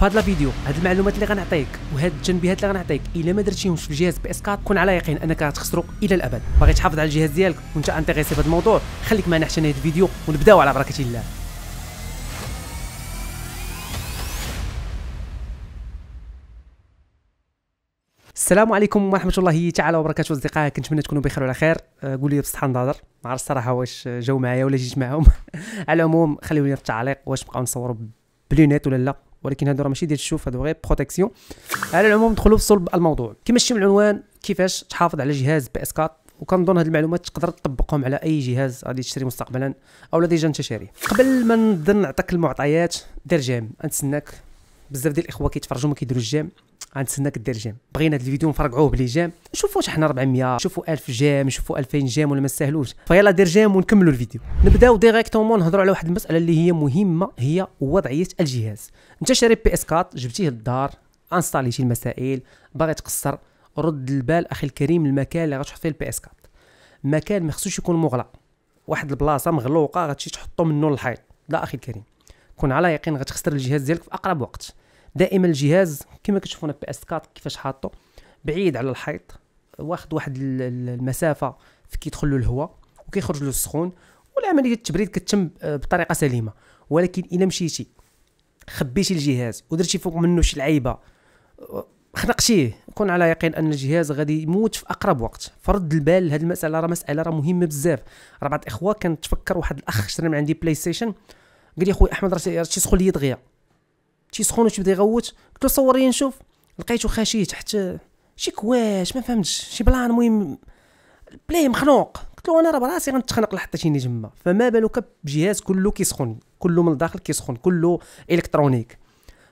في هذا الفيديو هاد المعلومات اللي غنعطيك وهاد التنبيهات اللي غنعطيك الا ما درتيهمش في الجهاز 4 كون على يقين انك غتخسرو الى الابد باغي تحافظ على الجهاز ديالك وانت انتريسي في هذا الموضوع خليك معنا حتى نهايه الفيديو ونبداو على بركه الله السلام عليكم ورحمه الله تعالى وبركاته اصدقائي كنتمنى تكونوا بخير وعلى خير آه، قولوا لي بصحه النظر ما عرفت الصراحه واش جاو معايا ولا جيت معاهم على العموم خليوا لي في التعليق واش بقاو نصوروا بلونيت ولا لا ولكن هادو راه ماشي ديال الشوف هادو غير بروتيكسيون على العموم ندخلوا في صلب الموضوع كما شتي من العنوان كيفاش تحافظ على جهاز بي اس 4 وكنظن هاد المعلومات تقدر تطبقهم على اي جهاز غادي تشري مستقبلا او ديجا انت شاريه قبل ما نبدا نعطيك المعطيات دير جيم نتسناك بزاف ديال الاخوه كيتفرجوا ما كيديروا الجيم غنتسناك دير جيم بغينا هذا الفيديو نفرقعوه بلي جيم واش حنا 400 شوفوا 1000 جيم شوفوا 2000 جيم ولا ما نستاهلوش فيلا دير جيم ونكملوا الفيديو نبداو ديريكتومون نهضروا على واحد المساله اللي هي مهمه هي وضعيه الجهاز انت شاري بي اس 4 جبتيه للدار انستاليتي المسائل باغي تقصر رد البال اخي الكريم المكان اللي غتحط فيه البي اس 4 مكان ما خصوش يكون مغلق واحد البلاصه مغلوقه غتمشي تحطو منه الحيط لا اخي الكريم كون على يقين غتخسر الجهاز ديالك في اقرب وقت دائما الجهاز كما كتشوفونا بي اس 4 كيفاش حاطه بعيد على الحيط واخد واحد المسافه كيدخل له الهواء وكيخرج له السخون والعمليه التبريد كتتم آه، بطريقه سليمه ولكن الا مشيتي خبيتي الجهاز ودرتي فوق منه شي لعيبه آه، خنقتيه كون على يقين ان الجهاز غادي يموت في اقرب وقت فرد البال لهاد المساله راه مساله راه مهمه بزاف راه بعض الاخوه كان تفكر واحد الاخ شرا من عندي بلاي ستيشن قال لي اخويا احمد راه تيسخن لي دغيا سخون وتيبدا يغوت قلت له صور لي نشوف لقيته خاشي تحت شي كواش ما فهمتش شي بلان المهم بلاي مخنوق قلت له انا راه براسي غنتخنق لحطيتيني تما فما بالك بجهاز كله كيسخن كله من الداخل كيسخن كله الكترونيك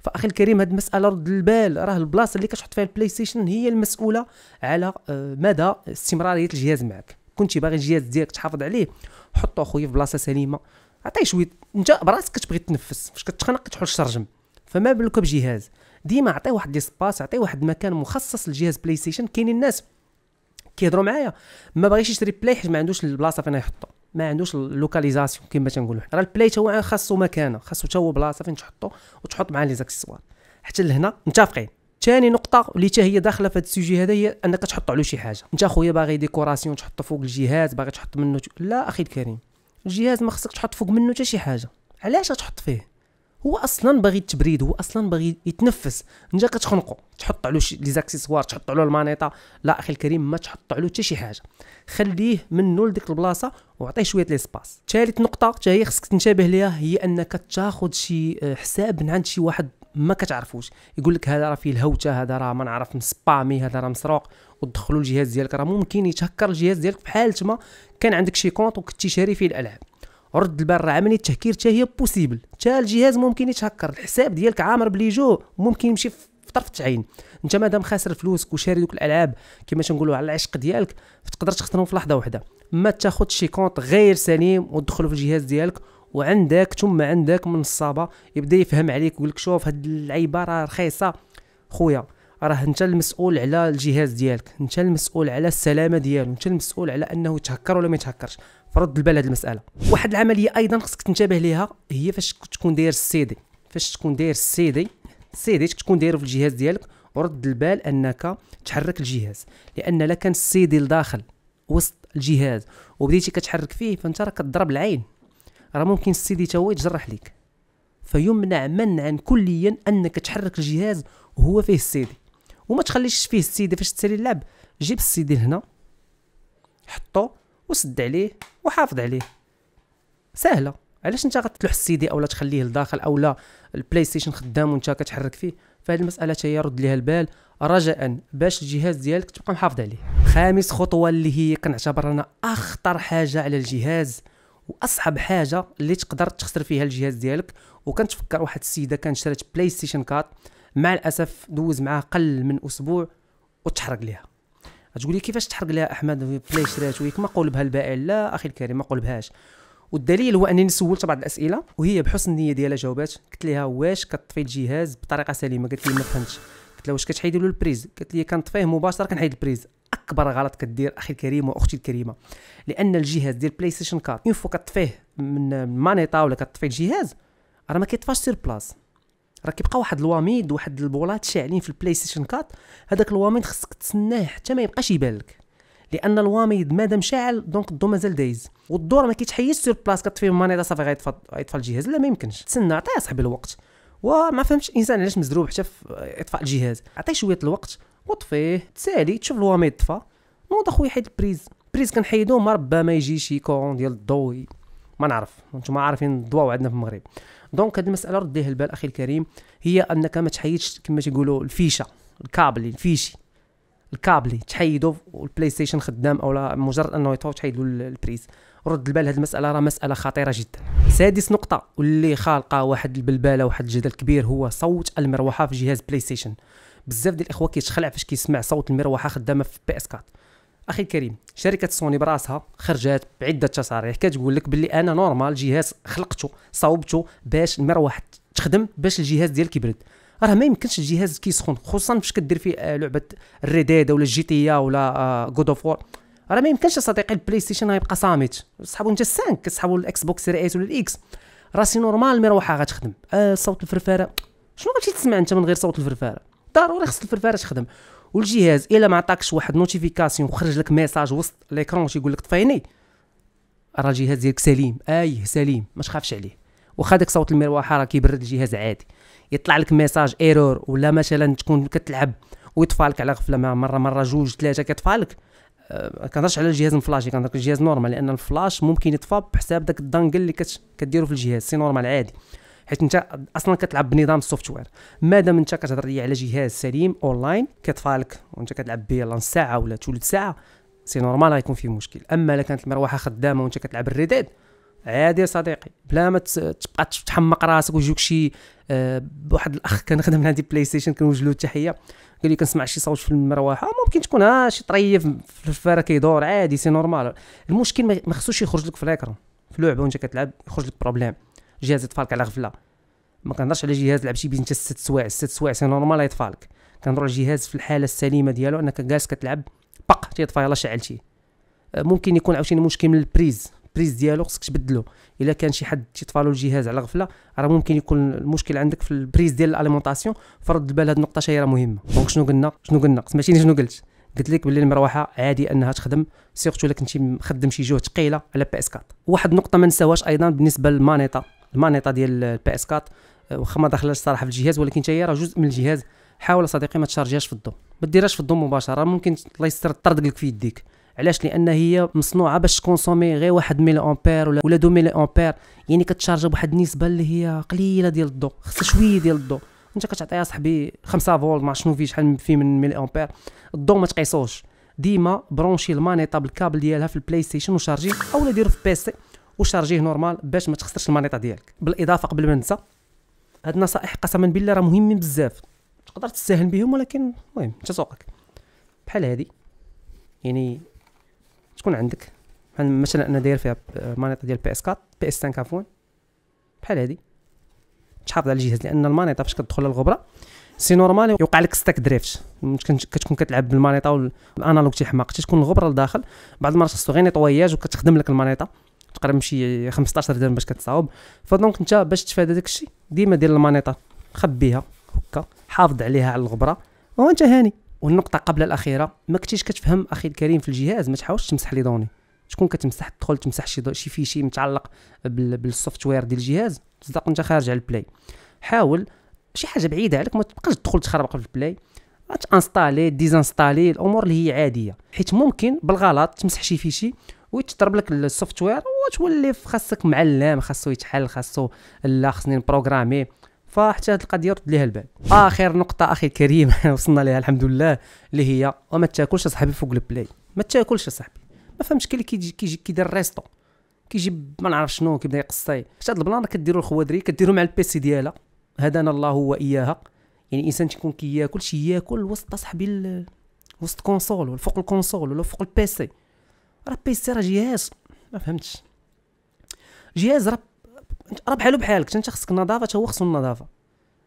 فاخي الكريم هاد المساله رد البال راه البلاصه اللي كتحط فيها البلاي ستيشن هي المسؤوله على آه، مدى استمراريه الجهاز معك كنتي باغي الجهاز ديالك تحافظ عليه حطو اخويا في بلاصه سليمه عطيه شويه انت براسك كتبغي تنفس فاش كتخنق كتحول الشرجم فما بالك بجهاز ديما عطيه واحد ليسباس عطيه واحد مكان مخصص لجهاز بلاي ستيشن كاينين الناس كيهضروا معايا ما باغيش يشري بلاي حيت ما عندوش البلاصه فين يحطو ما عندوش اللوكاليزاسيون كما تنقولوا راه البلاي تا هو خاصو مكانه خاصو تا هو بلاصه فين تحطو وتحط معاه لي زاكسسوار حتى لهنا متفقين ثاني نقطه اللي تا هي داخله في هذا السوجي هذا هي انك تحط عليه شي حاجه انت اخويا باغي ديكوراسيون تحط فوق الجهاز باغي تحط منه لا اخي الكريم الجهاز ما خصك تحط فوق منه حتى شي حاجه علاش تحط فيه هو اصلا باغي التبريد هو اصلا باغي يتنفس نجا كتخنقو تحط عليه لي زاكسيسوار تحط عليه المانيطه لا اخي الكريم ما تحط عليه حتى شي حاجه خليه منو لديك البلاصه وعطيه شويه ليسباس ثالث نقطه حتى هي خصك تنتبه ليها هي انك تاخذ شي آه، حساب من عند شي واحد ما كتعرفوش يقول لك هذا راه فيه الهوته هذا راه ما نعرف مسبامي هذا راه مسروق ودخلوا الجهاز ديالك راه ممكن يتهكر الجهاز ديالك بحال تما كان عندك شي كونط وكنتي شاري فيه الالعاب رد البال راه عمليه التهكير حتى هي بوسيبل حتى الجهاز ممكن يتهكر الحساب ديالك عامر بليجو ممكن يمشي في طرف التعين انت مادام خاسر فلوسك وشاري دوك الالعاب كما تنقولوا على العشق ديالك فتقدر تخسرهم في لحظه واحده ما تاخذش شي كونط غير سليم وتدخلوا في الجهاز ديالك وعندك ثم عندك من الصابه يبدا يفهم عليك ويقول لك شوف هاد اللعيبه راه رخيصه خويا راه انت المسؤول على الجهاز ديالك انت المسؤول على السلامه ديالو انت المسؤول على انه يتهكر ولا ما يتهكرش فرد البال هذه المساله واحد العمليه ايضا خصك تنتبه ليها هي فاش تكون داير السي دي فاش تكون داير السي دي السي دي تكون دايره في الجهاز ديالك ورد البال انك تحرك الجهاز لان لا كان السي دي لداخل وسط الجهاز وبديتي كتحرك فيه فانت راه كضرب العين راه ممكن السي دي تا هو يتجرح ليك فيمنع منعا كليا انك تحرك الجهاز وهو فيه السي دي وما تخليش فيه السيدي فاش تسالي اللعب جيب السيدي لهنا حطو وسد عليه وحافظ عليه سهله علاش انت غتلوح السيدي اولا تخليه لداخل اولا البلاي ستيشن خدام وانت كتحرك فيه فهاد المساله هي رد ليها البال رجاء باش الجهاز ديالك تبقى محافظ عليه خامس خطوه اللي هي كنعتبر انا اخطر حاجه على الجهاز واصعب حاجه اللي تقدر تخسر فيها الجهاز ديالك وكنتفكر واحد السيده كانت شرات بلاي ستيشن 4 مع الاسف دوز معاه قل من اسبوع وتحرق ليها تقول لي كيفاش تحرق لها احمد بلاي شرات ويك ما قول بها البائع لا اخي الكريم ما قول بهاش والدليل هو انني سولت بعض الاسئله وهي بحسن النيه ديالها جاوبات قلت لها واش كطفي الجهاز بطريقه سليمه قالت لي ما فهمتش قلت لها واش كتحيدي له البريز قالت لي كنطفيه مباشره كنحيد البريز اكبر غلط كدير اخي الكريم واختي الكريمه لان الجهاز ديال بلاي ستيشن 4 اون فوا كطفيه من مانيطا ولا كطفي الجهاز راه ما كيطفاش سير بلاص راه كيبقى واحد الواميد واحد البولات شاعلين في البلاي ستيشن 4 هذاك الواميد خصك تسناه حتى ما يبقاش يبان لك لان الواميد مادام شاعل دونك الضو مازال دايز والضو ما كيتحيدش سير بلاص كطفي مانيدا صافي غيطفى الجهاز لا ما يمكنش تسنى عطيه صاحبي الوقت وما فهمتش الانسان علاش مزروب حتى في اطفاء الجهاز عطيه شويه الوقت وطفيه تسالي تشوف الواميد طفى نوض اخويا حيد البريز بريز كنحيدو ما ربما يجي شي كون ديال الضو ما نعرف ما عارفين الضواو عندنا في المغرب دونك هذه المساله رديها البال اخي الكريم هي انك ما تحيدش كما تيقولوا الفيشه الكابلي الفيشي الكابلي تحيدو والبلاي ستيشن خدام اولا مجرد انه يطفو تحيدو البريز رد البال هذه المساله راه مساله خطيره جدا سادس نقطه واللي خالقه واحد البلباله واحد الجدل كبير هو صوت المروحه في جهاز بلاي ستيشن بزاف ديال الاخوه كيتخلع فاش كيسمع صوت المروحه خدامه في بي اس 4 اخي الكريم شركه سوني براسها خرجات بعده تصاريح كتقول لك باللي انا نورمال جهاز خلقته صوبته باش المروحه تخدم باش الجهاز ديالك يبرد راه ما يمكنش الجهاز كيسخن خصوصا فاش كدير فيه آه، لعبه الريديد ولا الجي تي ولا جود اوف وور راه ما يمكنش صديقي البلاي ستيشن غيبقى صامت صحابو انت 5 كسحبوا الاكس بوكس سيري اس ولا الاكس راه سي نورمال المروحه غتخدم آه صوت الفرفاره شنو غتمشي تسمع انت من غير صوت الفرفاره ضروري خص الفرفاره تخدم والجهاز الا ما عطاكش واحد نوتيفيكاسيون وخرج لك ميساج وسط ليكرون تيقول لك طفيني راه الجهاز ديالك سليم ايه سليم ما تخافش عليه واخا داك صوت المروحه راه كيبرد الجهاز عادي يطلع لك ميساج ايرور ولا مثلا تكون كتلعب ويطفالك على غفله مره مره جوج ثلاثه كتفالك أه كنهضرش على الجهاز مفلاشي كنهضر الجهاز نورمال لان الفلاش ممكن يطفى بحساب داك الدانجل اللي كديرو في الجهاز سي نورمال عادي حيت انت اصلا كتلعب بنظام السوفت وير مادام انت كتهضر لي على جهاز سليم اونلاين كيطفالك وانت كتلعب به يلاه ساعه ولا ثلث ساعه سي نورمال غيكون فيه مشكل اما الا كانت المروحه خدامه وانت كتلعب الريديد عادي يا صديقي بلا ما تبقى تحمق راسك ويجيوك شي أه واحد الاخ كنخدم من عندي بلاي ستيشن كنوجه له التحيه قال لي كنسمع شي صوت في المروحه آه، ممكن تكون ها آه، شي طريف في الفاره كيدور عادي سي نورمال المشكل ما خصوش يخرج لك في الاكرون في لعبه وانت كتلعب يخرج لك بروبليم جهاز يطفالك على غفله ما كنهضرش على جهاز لعب شي بيز انت ست سوايع ست سوايع سي نورمال يطفالك كنهضر على الجهاز في الحاله السليمه ديالو انك جالس كتلعب باق تيطفى يلاه شعلتيه أه، ممكن يكون عاوتاني مشكل من البريز البريز ديالو خصك تبدلو الا كان شي حد تيطفالو الجهاز على غفله راه ممكن يكون المشكل عندك في البريز ديال الاليمونطاسيون فرد البال هاد النقطه شي راه مهمه دونك شنو قلنا شنو قلنا سمعتيني شنو قلت قلت لك باللي المروحه عادي انها تخدم سيرتو الا كنتي مخدم شي جهد ثقيله على بي اس 4 واحد النقطه ما نساوهاش ايضا بالنسبه للمانيطه المانيطه ديال البي اس 4 آه، واخا ما داخلاش صراحه في الجهاز ولكن تاهي هي راه جزء من الجهاز حاول صديقي ما تشارجيهاش في الضو ما ديرهاش في الضو مباشره ممكن الله يستر طردق لك في يديك علاش لان هي مصنوعه باش تكونسومي غير واحد ميل امبير ولا ولا دو ميل امبير يعني كتشارجا بواحد النسبه اللي هي قليله ديال الضو خصها شويه ديال الضو انت كتعطيها صاحبي 5 فولت ما شنو فيه شحال فيه من ميل امبير الضو ما تقيسوش ديما برونشي المانيطه بالكابل ديالها في البلاي ستيشن وشارجي اولا ديرو في بي سي وشارجيه نورمال باش ما تخسرش المانيطا ديالك بالاضافه قبل ما ننسى هاد النصائح قسما بالله راه مهمين بزاف تقدر تستاهل بهم ولكن المهم انت سوقك بحال هادي يعني تكون عندك مثلا انا داير فيها مانيطا ديال بي اس 4 بي اس 5 عفوا بحال هادي تحافظ على الجهاز لان المانيطا فاش كتدخل للغبره سي نورمال يوقع لك ستاك دريفت كتكون كتلعب بالمانيطا والانالوج تيحماق تكون الغبره لداخل بعض المرات خصو غير نيطواياج وكتخدم لك المانيطا تقريبا شي 15 درهم باش كتصاوب فدونك انت باش تفادى داك الشيء ديما دير المانيطه خبيها هكا حافظ عليها على الغبره وانت هاني والنقطه قبل الاخيره ما كنتيش كتفهم اخي الكريم في الجهاز ما تحاولش تمسح لي دوني شكون كتمسح تدخل تمسح شي شي فيشي متعلق بالسوفت وير ديال الجهاز تصدق انت خارج على البلاي حاول شي حاجه بعيده عليك ما تبقاش تدخل تخربق في البلاي تانستالي ديزانستالي الامور اللي هي عاديه حيت ممكن بالغلط تمسح شي فيشي ويتضرب لك السوفت وير وتولي خاصك معلم خاصو يتحل خاصو لا خصني نبروغرامي فحتى هذه القضيه رد ليها البال اخر نقطه اخي الكريم وصلنا لها الحمد لله اللي هي وما تاكلش اصاحبي فوق البلاي ما تاكلش اصاحبي ما فهمتش كي كيجي كيجي كيدير الريستو كيجي ما نعرف شنو كيبدا يقصي حتى هاد البلان كديرو الخوادري كديرو مع البيسي ديالها هدانا الله هو اياها يعني الانسان تيكون كياكل شي ياكل وسط صاحبي وسط كونسول ولا فوق الكونسول ولا فوق البيسي راه بيسي راه جهاز ما فهمتش جهاز راه راه بحالو بحالك انت خصك النظافه تا هو خصو النظافه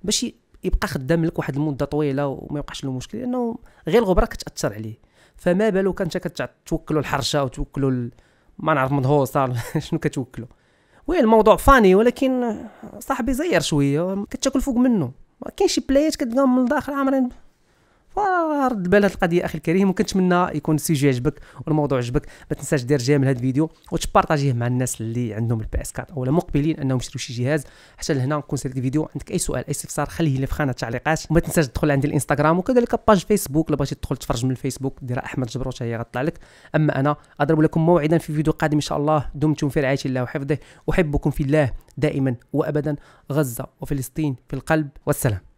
باش يبقى خدام لك واحد المده طويله وما يوقعش له مشكل لانه غير الغبره كتاثر عليه فما بالو انت كتوكلوا الحرشه وتوكلوا ال... ما نعرف مدهوصه شنو كتوكلوا وي الموضوع فاني ولكن صاحبي زير شويه كتاكل فوق منه ما كاين شي بلايات كتلقاهم من الداخل عامرين فرد بال هذه القضيه اخي الكريم وكنتمنى يكون السيجي عجبك والموضوع عجبك ما تنساش دير جيم لهذا الفيديو وتبارطاجيه مع الناس اللي عندهم البي اس 4 ولا مقبلين انهم يشريو شي جهاز حتى لهنا نكون سالت الفيديو عندك اي سؤال اي استفسار خليه لي في خانه التعليقات وما تنساش تدخل عندي الانستغرام وكذلك باج فيسبوك لو بغيتي تدخل تفرج من الفيسبوك دير احمد جبرو حتى هي غطلع لك اما انا اضرب لكم موعدا في فيديو قادم ان شاء الله دمتم في رعايه الله وحفظه احبكم في الله دائما وابدا غزه وفلسطين في القلب والسلام